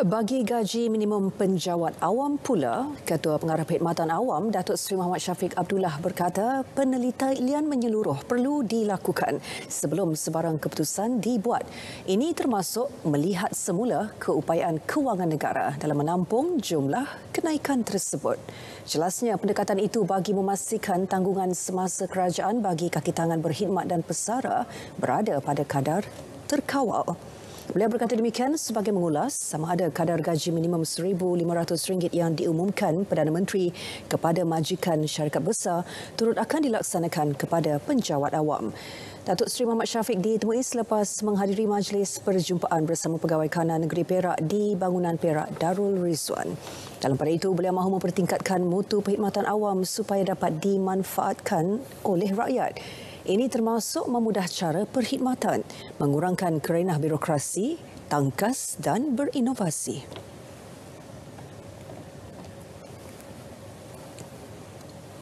Bagi gaji minimum penjawat awam pula, Ketua Pengarah Perkhidmatan Awam Datuk Seri Muhammad Syafiq Abdullah berkata penelitian menyeluruh perlu dilakukan sebelum sebarang keputusan dibuat. Ini termasuk melihat semula keupayaan kewangan negara dalam menampung jumlah kenaikan tersebut. Jelasnya pendekatan itu bagi memastikan tanggungan semasa kerajaan bagi kaki tangan berkhidmat dan pesara berada pada kadar terkawal. Beliau berkata demikian sebagai mengulas sama ada kadar gaji minimum RM1,500 yang diumumkan Perdana Menteri kepada majikan syarikat besar turut akan dilaksanakan kepada penjawat awam. Datuk Seri Muhammad Syafiq ditemui selepas menghadiri majlis perjumpaan bersama pegawai kanan negeri Perak di bangunan Perak Darul Rizwan. Dalam pada itu, beliau mahu mempertingkatkan mutu perkhidmatan awam supaya dapat dimanfaatkan oleh rakyat. Ini termasuk memudah cara perkhidmatan, mengurangkan kerenah birokrasi, tangkas dan berinovasi.